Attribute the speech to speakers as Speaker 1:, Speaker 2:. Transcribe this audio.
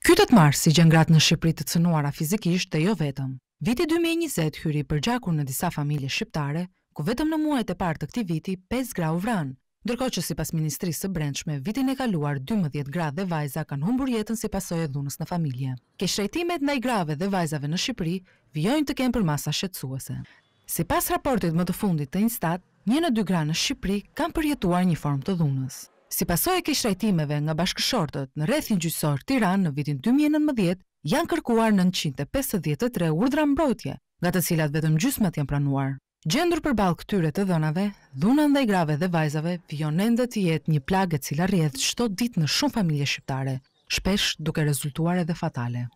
Speaker 1: Kytët marë si gjengrat në Shqipëri të cënuara fizikisht dhe jo vetëm. Viti 2020 hyri përgjakur në disa familje shqiptare, ku vetëm në muajt e partë të këtij viti 5 gra u vranë. ndërkohë që si pas Ministrisë së Brendshme, vitin e kaluar 12 gra dhe vajza kanë humbur jetën si pasoj e dhunës në familje. Keshrejtimet në i grave dhe vajzave në Shqipëri vjojnë të kenë për masa shqetsuese. Si pas raportit më të fundit të instat, një në dy gra në Shqipëri kanë përjetuar një form të dhunës. Si pasoj e kishtrajtimeve nga bashkëshortët në rethin gjysor Tiran në vitin 2019, janë kërkuar 953 urdra mbrojtje, nga të cilat vetëm gjysmet janë pranuar. Gjendur për balë këtyre të dhënave, dhunën dhe i grave dhe vajzave, vionen dhe të jetë një plagë e cila rjedhë qëto ditë në shumë familje shqiptare, shpesh duke rezultuare dhe fatale.